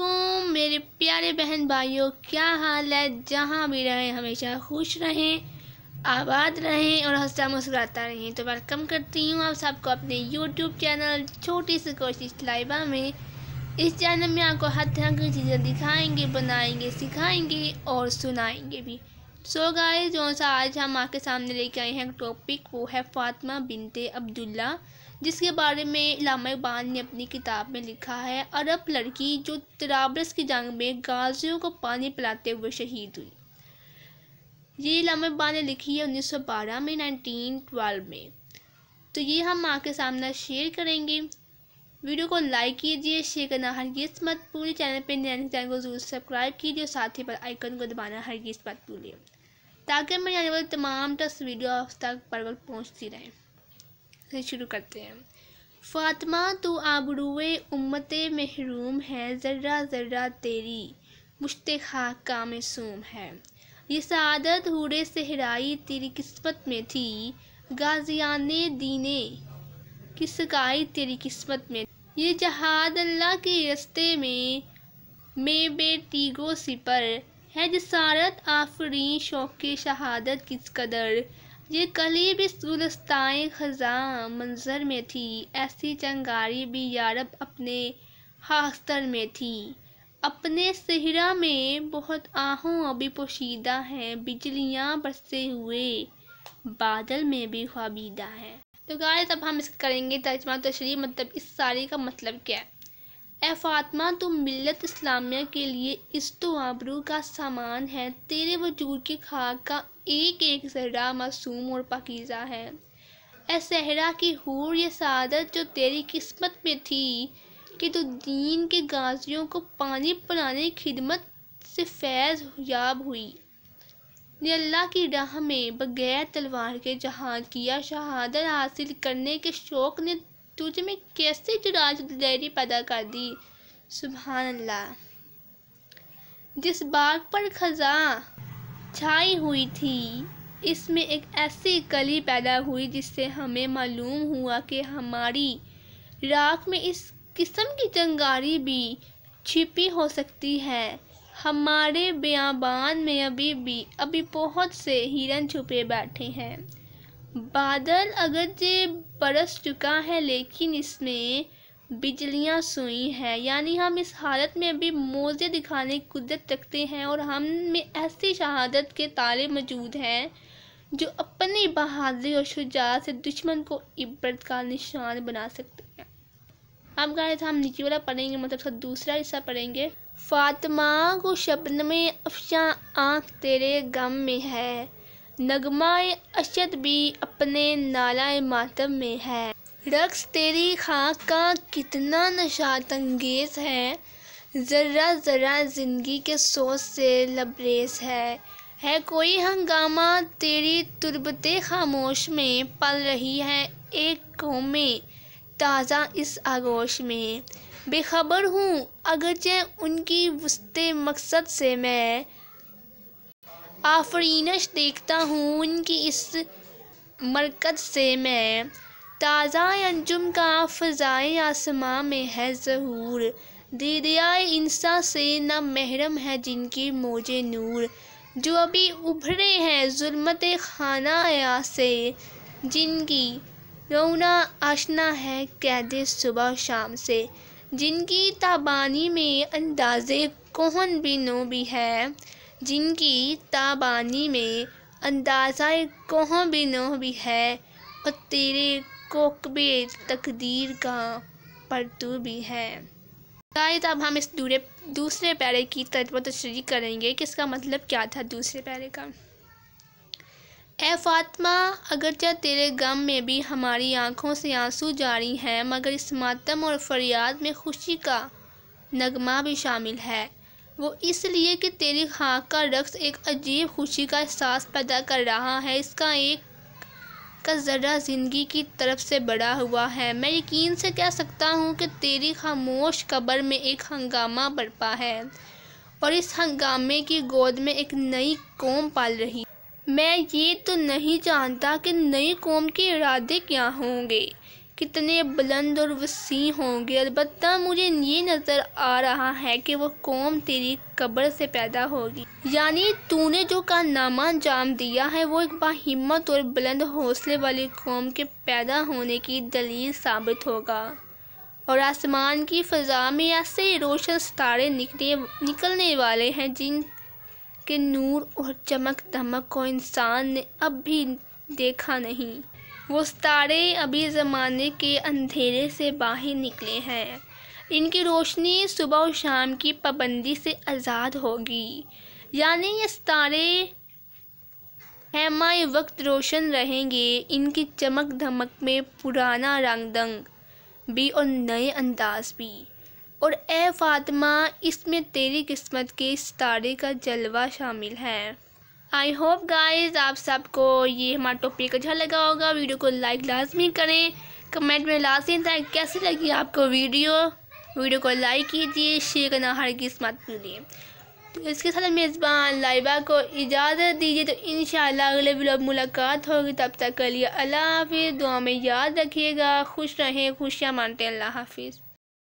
वालेकुम मेरे प्यारे बहन भाइयों क्या हाल है जहाँ भी रहें हमेशा खुश रहें आबाद रहें और हंसता मुस्कुराता रहें तो वेलकम करती हूँ आप सबको अपने यूट्यूब चैनल छोटी सी कोशिश लाइबा में इस चैनल में आपको हर तरह की चीज़ें दिखाएंगे बनाएंगे सिखाएंगे और सुनाएंगे भी सो गाय जो सा आज हम आपके सामने लेके आए हैं टॉपिक वो है फातिमा बिनते अब्दुल्ला जिसके बारे में लामा इकबाल ने अपनी किताब में लिखा है अरब लड़की जो तराबरस की जंग में गाजियों को पानी पिलाते हुए शहीद हुई ये लामा इकबाल ने लिखी है 1912 में 1912 में तो ये हम आपके सामने शेयर करेंगे वीडियो को लाइक कीजिए शेयर करना हरगिज मत पूरी चैनल पर नैनिक चैनल को जरूर सब्सक्राइब कीजिए और साथ ही पर आइकन को दबाना हरगिज मत पूरी ताकि मेरे आने वाली तमाम तस वीडियो आप तक पर वक्त पहुँचती रहे तो शुरू करते हैं फातिमा तो आबरूए उम्मत महरूम है ज़र्रा ज़र्रा तेरी मुश्त का मसूम है ये सदत हूड़े सहराई तेरी किस्मत में थी गाजियाने दीने कि सगाई तेरी किस्मत में ये जहाद अल्लाह के रस्ते में मैं बेटीगो सिपर है जसारत आफरी शौक शहादत किस कदर ये कली भी गुलस्ताएँ खजां मंजर में थी ऐसी चंगारी भी यारब अपने हास्तर में थी अपने सहरा में बहुत आहों अभी पोशीदा हैं बिजलियां बरसे हुए बादल में भी ख्वाबीदा हैं तो गाय अब हम इसका करेंगे तर्जमा तशरी मतलब इस सारी का मतलब क्या है ए फातमा तो मिलत इस्लामिया के लिए इस तो आबरू का सामान है तेरे वजूद के खाक का एक एक जरा मासूम और पकीज़ा है ए सहरा की हूर ये सादत जो तेरी किस्मत में थी कि तू तो दीन के गाजियों को पानी पिलाने खिदमत से फैज़ याब हुई ने अल्लाह की राह में बगैर तलवार के जहाद किया शहादत हासिल करने के शौक़ ने तुझ में कैसे जुराज दलेरी पैदा कर दी सुबहान अल्लाह जिस बाग पर खजा छाई हुई थी इसमें एक ऐसी कली पैदा हुई जिससे हमें मालूम हुआ कि हमारी राख में इस किस्म की चंगारी भी छिपी हो सकती है हमारे बियाबान में अभी भी अभी बहुत से हिरन छुपे बैठे हैं बादल अगरचे बरस चुका है लेकिन इसमें बिजलियां सोई हैं यानी हम इस हालत में अभी मोज़े दिखाने की कुदरत रखते हैं और हम में ऐसी शहादत के ताले मौजूद हैं जो अपनी बहादुरी और शुजात से दुश्मन को इब्रत का निशान बना सकते हैं हम थे हम नीचे वाला पढ़ेंगे मतलब उसका दूसरा हिस्सा पढ़ेंगे फातिमा को शब्द में अफशा आँख तेरे गम में है नगमाए अशद भी अपने नालाए मातम में है रक्स तेरी खाक का कितना नशात अंगेज है ज़र्रा ज़रा ज़िंदगी के सोच से लबरेज है है कोई हंगामा तेरी तुरबते खामोश में पल रही है एक कौमे ताज़ा इस आगोश में बेखबर हूँ अगरचे उनकी वस्ते मकसद से मैं आफरीनश देखता हूँ उनकी इस मरकज से मैं ताज़ा अंजुम का फ़जाए आसमां में है जहूर दीदियाए इंसा से न महरम है जिनकी मोजे नूर जो अभी उभरे हैं जुलमत खाना आया से जिनकी रोना आशना है कैद सुबह शाम से जिनकी ताबानी में अंदाज़े कोहन नो भी है जिनकी ताबानी में अंदाज़ा कोह नो भी है और तेरे कोकबे तकदीर का परतू भी है गाइस अब हम इस दूरे दूसरे पैरे की तत्व तशरी करेंगे कि इसका मतलब क्या था दूसरे पैरे का ए फातमा अगरचा तेरे गम में भी हमारी आंखों से आंसू जारी हैं मगर इस मातम और फरियाद में खुशी का नगमा भी शामिल है वो इसलिए कि तेरी खाक का रक्स एक अजीब खुशी का एहसास पैदा कर रहा है इसका एक का ज़रा ज़िंदगी की तरफ से बड़ा हुआ है मैं यकीन से कह सकता हूँ कि तेरी खामोश कब्र में एक हंगामा बरपा है और इस हंगामे की गोद में एक नई कौम पाल रही मैं ये तो नहीं जानता कि नई कौम के इरादे क्या होंगे कितने बुलंद और वसी होंगे अलबत् मुझे ये नज़र आ रहा है कि वह कौम तेरी कब्र से पैदा होगी यानी तूने जो कारनामा अंजाम दिया है वो एक बाहिम्मत और बुलंद हौसले वाली कौम के पैदा होने की दलील साबित होगा और आसमान की फ़जा में ऐसे रोशन सितारे निकले निकलने वाले हैं जिन के नूर और चमक धमक को इंसान ने अब भी देखा नहीं वो सितारे अभी ज़माने के अंधेरे से बाहर निकले हैं इनकी रोशनी सुबह और शाम की पाबंदी से आज़ाद होगी यानी ये सितारे हैमाए वक्त रोशन रहेंगे इनकी चमक धमक में पुराना रंग दंग भी और नए अंदाज भी और ए फातिमा इसमें तेरी किस्मत के सितारे का जलवा शामिल है आई होप गाइज आप सबको ये हमारा टॉपिक अच्छा लगा होगा वीडियो को लाइक लाजमी करें कमेंट में लाजमी था कैसी लगी आपको वीडियो वीडियो को लाइक कीजिए शेयर करना हर किस मत तो इसके साथ मेज़बान लाइबा को इजाज़त दीजिए तो इन अगले ब्लॉग मुलाकात होगी तब तक के लिए अल्लाह हाफिज़ दुआ में याद रखिएगा खुश रहें खुशियाँ मानते अल्लाह हाफिज़